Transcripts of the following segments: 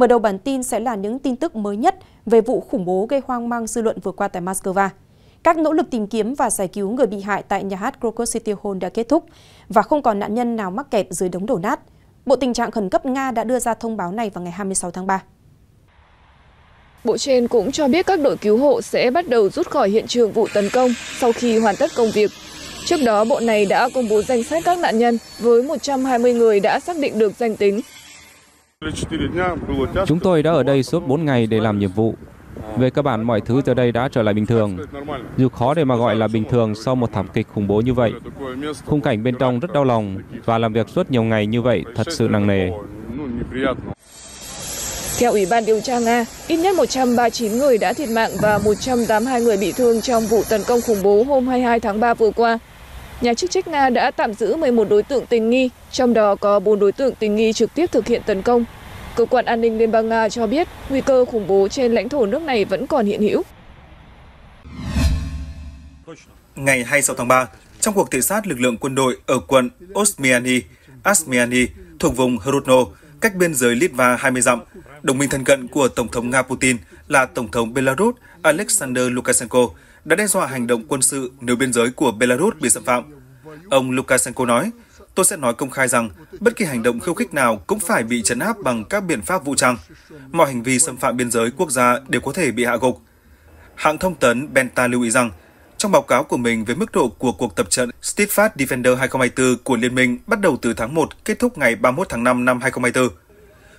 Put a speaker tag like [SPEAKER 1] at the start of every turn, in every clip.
[SPEAKER 1] Mở đầu bản tin sẽ là những tin tức mới nhất về vụ khủng bố gây hoang mang dư luận vừa qua tại Moscow. Các nỗ lực tìm kiếm và giải cứu người bị hại tại nhà hát Crocus City Hall đã kết thúc và không còn nạn nhân nào mắc kẹt dưới đống đổ nát. Bộ Tình trạng Khẩn cấp Nga đã đưa ra thông báo này vào ngày 26 tháng 3. Bộ trên cũng cho biết các đội cứu hộ sẽ bắt đầu rút khỏi hiện trường vụ tấn công sau khi hoàn tất công việc. Trước đó, bộ này đã công bố danh sách các nạn nhân với 120 người đã xác định được danh tính
[SPEAKER 2] Chúng tôi đã ở đây suốt 4 ngày để làm nhiệm vụ. Về cơ bản, mọi thứ giờ đây đã trở lại bình thường. Dù khó để mà gọi là bình thường sau một thảm kịch khủng bố như vậy, khung cảnh bên trong rất đau lòng và làm việc suốt nhiều ngày như vậy thật sự nặng nề.
[SPEAKER 1] Theo Ủy ban điều tra Nga, ít nhất 139 người đã thiệt mạng và 182 người bị thương trong vụ tấn công khủng bố hôm 22 tháng 3 vừa qua nhà chức trách nga đã tạm giữ 11 đối tượng tình nghi, trong đó có 4 đối tượng tình nghi trực tiếp thực hiện tấn công. Cơ quan an ninh Liên bang Nga cho biết nguy cơ khủng bố trên lãnh thổ nước này vẫn còn hiện hữu.
[SPEAKER 2] Ngày 26 tháng 3, trong cuộc thị sát lực lượng quân đội ở quận Osmiani, Asmiani thuộc vùng Hrudno, cách biên giới Litva 20 dặm, đồng minh thân cận của Tổng thống Nga Putin là Tổng thống Belarus Alexander Lukashenko đã đe dọa hành động quân sự nếu biên giới của Belarus bị xâm phạm. Ông Lukashenko nói, tôi sẽ nói công khai rằng bất kỳ hành động khiêu khích nào cũng phải bị chấn áp bằng các biện pháp vũ trang. Mọi hành vi xâm phạm biên giới quốc gia đều có thể bị hạ gục. Hãng thông tấn Benta lưu ý rằng, trong báo cáo của mình về mức độ của cuộc tập trận Steadfast Defender 2024 của Liên minh bắt đầu từ tháng 1 kết thúc ngày 31 tháng 5 năm 2024.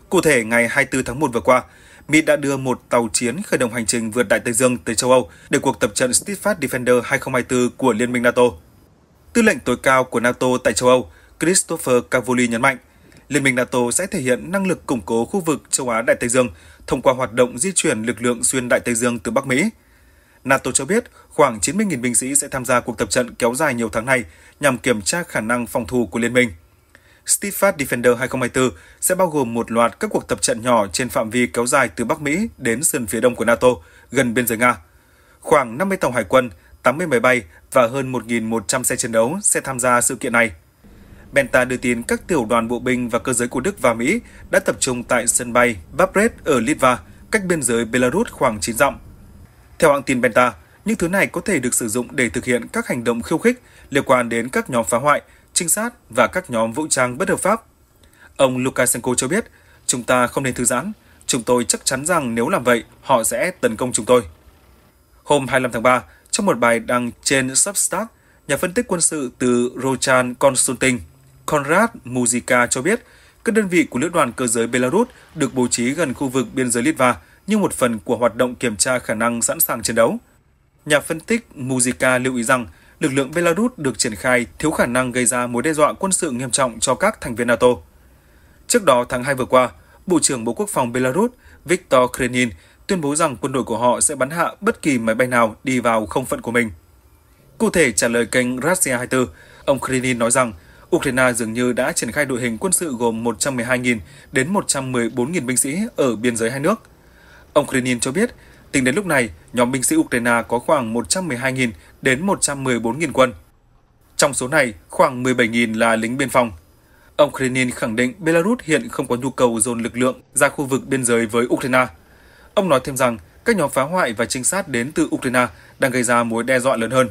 [SPEAKER 2] Cụ thể, ngày 24 tháng 1 vừa qua, Mỹ đã đưa một tàu chiến khởi động hành trình vượt Đại Tây Dương tới châu Âu để cuộc tập trận Steadfast Defender 2024 của Liên minh NATO. Tư lệnh tối cao của NATO tại châu Âu, Christopher Cavoli nhấn mạnh, Liên minh NATO sẽ thể hiện năng lực củng cố khu vực châu Á Đại Tây Dương thông qua hoạt động di chuyển lực lượng xuyên Đại Tây Dương từ Bắc Mỹ. NATO cho biết khoảng 90.000 binh sĩ sẽ tham gia cuộc tập trận kéo dài nhiều tháng này nhằm kiểm tra khả năng phòng thủ của liên minh. Steadfast Defender 2024 sẽ bao gồm một loạt các cuộc tập trận nhỏ trên phạm vi kéo dài từ Bắc Mỹ đến sườn phía đông của NATO, gần biên giới Nga. Khoảng 50 tàu hải quân, 80 máy bay và hơn 1.100 xe chiến đấu sẽ tham gia sự kiện này. Benta đưa tin các tiểu đoàn bộ binh và cơ giới của Đức và Mỹ đã tập trung tại sân bay Babret ở Litva, cách biên giới Belarus khoảng 9 dặm. Theo hãng tin Benta, những thứ này có thể được sử dụng để thực hiện các hành động khiêu khích liên quan đến các nhóm phá hoại, trinh sát và các nhóm vũ trang bất hợp pháp. Ông Lukashenko cho biết, chúng ta không nên thư giãn, chúng tôi chắc chắn rằng nếu làm vậy, họ sẽ tấn công chúng tôi. Hôm 25 tháng 3, trong một bài đăng trên Substack, nhà phân tích quân sự từ Rochan Consulting, Konrad Muzika cho biết, các đơn vị của lữ đoàn cơ giới Belarus được bố trí gần khu vực biên giới Litva như một phần của hoạt động kiểm tra khả năng sẵn sàng chiến đấu. Nhà phân tích Muzika lưu ý rằng lực lượng Belarus được triển khai thiếu khả năng gây ra mối đe dọa quân sự nghiêm trọng cho các thành viên NATO. Trước đó, tháng 2 vừa qua, Bộ trưởng Bộ Quốc phòng Belarus Viktor Krenin tuyên bố rằng quân đội của họ sẽ bắn hạ bất kỳ máy bay nào đi vào không phận của mình. Cụ thể trả lời kênh Russia 24, ông Krinin nói rằng Ukraine dường như đã triển khai đội hình quân sự gồm 112.000 đến 114.000 binh sĩ ở biên giới hai nước. Ông Krinin cho biết, tính đến lúc này, nhóm binh sĩ Ukraine có khoảng 112.000 đến 114.000 quân. Trong số này, khoảng 17.000 là lính biên phòng. Ông Krinin khẳng định Belarus hiện không có nhu cầu dồn lực lượng ra khu vực biên giới với Ukraine – Ông nói thêm rằng các nhóm phá hoại và trinh sát đến từ Ukraine đang gây ra mối đe dọa lớn hơn.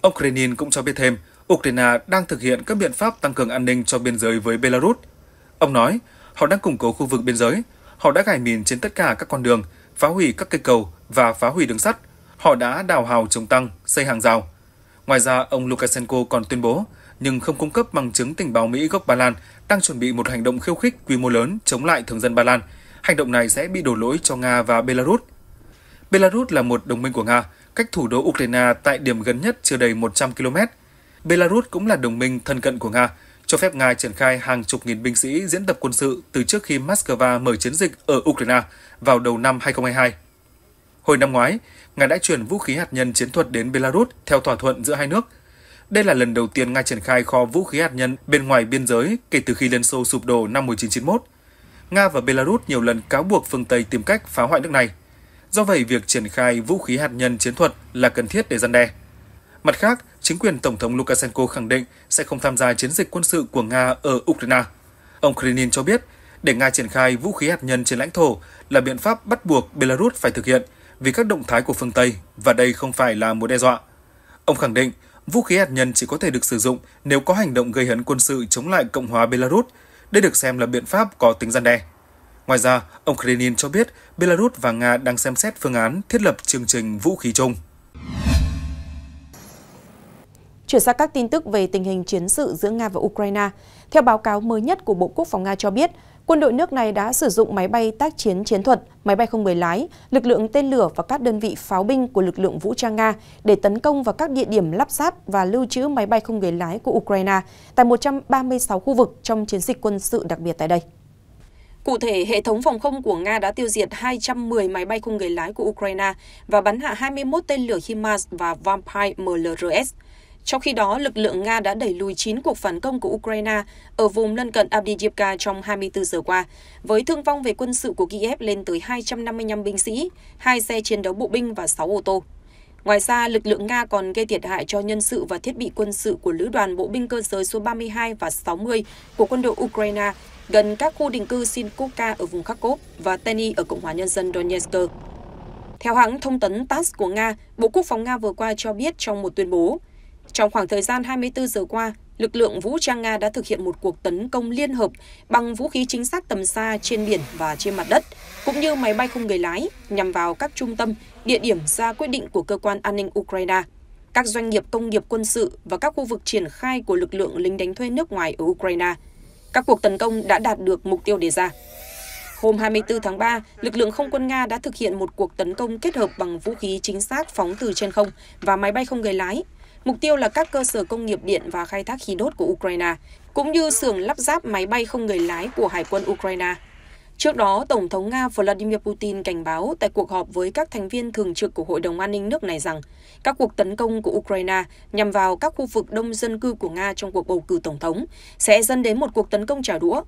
[SPEAKER 2] Ông Krenin cũng cho biết thêm, Ukraine đang thực hiện các biện pháp tăng cường an ninh cho biên giới với Belarus. Ông nói, họ đang củng cố khu vực biên giới, họ đã gài mìn trên tất cả các con đường, phá hủy các cây cầu và phá hủy đường sắt. Họ đã đào hào chống tăng, xây hàng rào. Ngoài ra, ông Lukashenko còn tuyên bố, nhưng không cung cấp bằng chứng tình báo Mỹ gốc Ba Lan đang chuẩn bị một hành động khiêu khích quy mô lớn chống lại thường dân Ba Lan – hành động này sẽ bị đổ lỗi cho Nga và Belarus. Belarus là một đồng minh của Nga, cách thủ đô Ukraine tại điểm gần nhất chưa đầy 100 km. Belarus cũng là đồng minh thân cận của Nga, cho phép Nga triển khai hàng chục nghìn binh sĩ diễn tập quân sự từ trước khi Moscow mở chiến dịch ở Ukraine vào đầu năm 2022. Hồi năm ngoái, Nga đã chuyển vũ khí hạt nhân chiến thuật đến Belarus theo thỏa thuận giữa hai nước. Đây là lần đầu tiên Nga triển khai kho vũ khí hạt nhân bên ngoài biên giới kể từ khi Liên Xô sụp đổ năm 1991. Nga và Belarus nhiều lần cáo buộc phương Tây tìm cách phá hoại nước này. Do vậy, việc triển khai vũ khí hạt nhân chiến thuật là cần thiết để gian đe. Mặt khác, chính quyền Tổng thống Lukashenko khẳng định sẽ không tham gia chiến dịch quân sự của Nga ở Ukraine. Ông Krinin cho biết, để Nga triển khai vũ khí hạt nhân trên lãnh thổ là biện pháp bắt buộc Belarus phải thực hiện vì các động thái của phương Tây và đây không phải là một đe dọa. Ông khẳng định, vũ khí hạt nhân chỉ có thể được sử dụng nếu có hành động gây hấn quân sự chống lại Cộng hòa Belarus – đây được xem là biện pháp có tính gian đe. Ngoài ra, ông Krenin cho biết Belarus và Nga đang xem xét phương án thiết lập chương trình vũ khí chung.
[SPEAKER 1] Chuyển sang các tin tức về tình hình chiến sự giữa Nga và Ukraine, theo báo cáo mới nhất của Bộ Quốc phòng Nga cho biết, quân đội nước này đã sử dụng máy bay tác chiến chiến thuật, máy bay không người lái, lực lượng tên lửa và các đơn vị pháo binh của lực lượng vũ trang Nga để tấn công vào các địa điểm lắp ráp và lưu trữ máy bay không người lái của Ukraine tại 136 khu vực trong chiến dịch quân sự đặc biệt tại đây. Cụ thể, hệ thống phòng không của Nga đã tiêu diệt 210 máy bay không người lái của Ukraine và bắn hạ 21 tên lửa HIMARS và Vampire MLRS. Trong khi đó, lực lượng Nga đã đẩy lùi 9 cuộc phản công của Ukraine ở vùng lân cận Avdiivka trong 24 giờ qua, với thương vong về quân sự của Kiev lên tới 255 binh sĩ, hai xe chiến đấu bộ binh và 6 ô tô. Ngoài ra, lực lượng Nga còn gây thiệt hại cho nhân sự và thiết bị quân sự của Lữ đoàn Bộ binh cơ giới số 32 và 60 của quân đội Ukraine gần các khu định cư Sinkovka ở vùng Kharkov và teni ở Cộng hòa Nhân dân Donetsk. Theo hãng thông tấn TASS của Nga, Bộ Quốc phòng Nga vừa qua cho biết trong một tuyên bố, trong khoảng thời gian 24 giờ qua, lực lượng vũ trang Nga đã thực hiện một cuộc tấn công liên hợp bằng vũ khí chính xác tầm xa trên biển và trên mặt đất, cũng như máy bay không người lái nhằm vào các trung tâm, địa điểm ra quyết định của cơ quan an ninh Ukraine, các doanh nghiệp công nghiệp quân sự và các khu vực triển khai của lực lượng lính đánh thuê nước ngoài ở Ukraine. Các cuộc tấn công đã đạt được mục tiêu đề ra. Hôm 24 tháng 3, lực lượng không quân Nga đã thực hiện một cuộc tấn công kết hợp bằng vũ khí chính xác phóng từ trên không và máy bay không người lái mục tiêu là các cơ sở công nghiệp điện và khai thác khí đốt của Ukraine, cũng như xưởng lắp ráp máy bay không người lái của Hải quân Ukraine. Trước đó, Tổng thống Nga Vladimir Putin cảnh báo tại cuộc họp với các thành viên thường trực của Hội đồng An ninh nước này rằng các cuộc tấn công của Ukraine nhằm vào các khu vực đông dân cư của Nga trong cuộc bầu cử Tổng thống sẽ dẫn đến một cuộc tấn công trả đũa.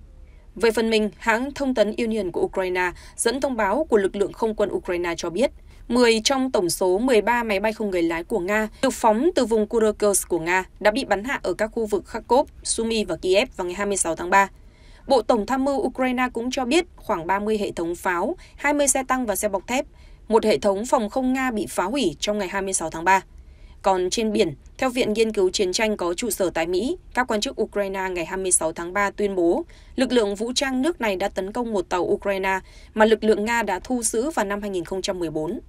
[SPEAKER 1] Về phần mình, hãng thông tấn Union của Ukraine dẫn thông báo của lực lượng không quân Ukraine cho biết – 10 trong tổng số 13 máy bay không người lái của Nga được phóng từ vùng Kurokos của Nga đã bị bắn hạ ở các khu vực Kharkov, Sumy và Kiev vào ngày 26 tháng 3. Bộ Tổng tham mưu Ukraine cũng cho biết khoảng 30 hệ thống pháo, 20 xe tăng và xe bọc thép, một hệ thống phòng không Nga bị phá hủy trong ngày 26 tháng 3. Còn trên biển, theo Viện Nghiên cứu Chiến tranh có trụ sở tại Mỹ, các quan chức Ukraine ngày 26 tháng 3 tuyên bố lực lượng vũ trang nước này đã tấn công một tàu Ukraine mà lực lượng Nga đã thu giữ vào năm 2014.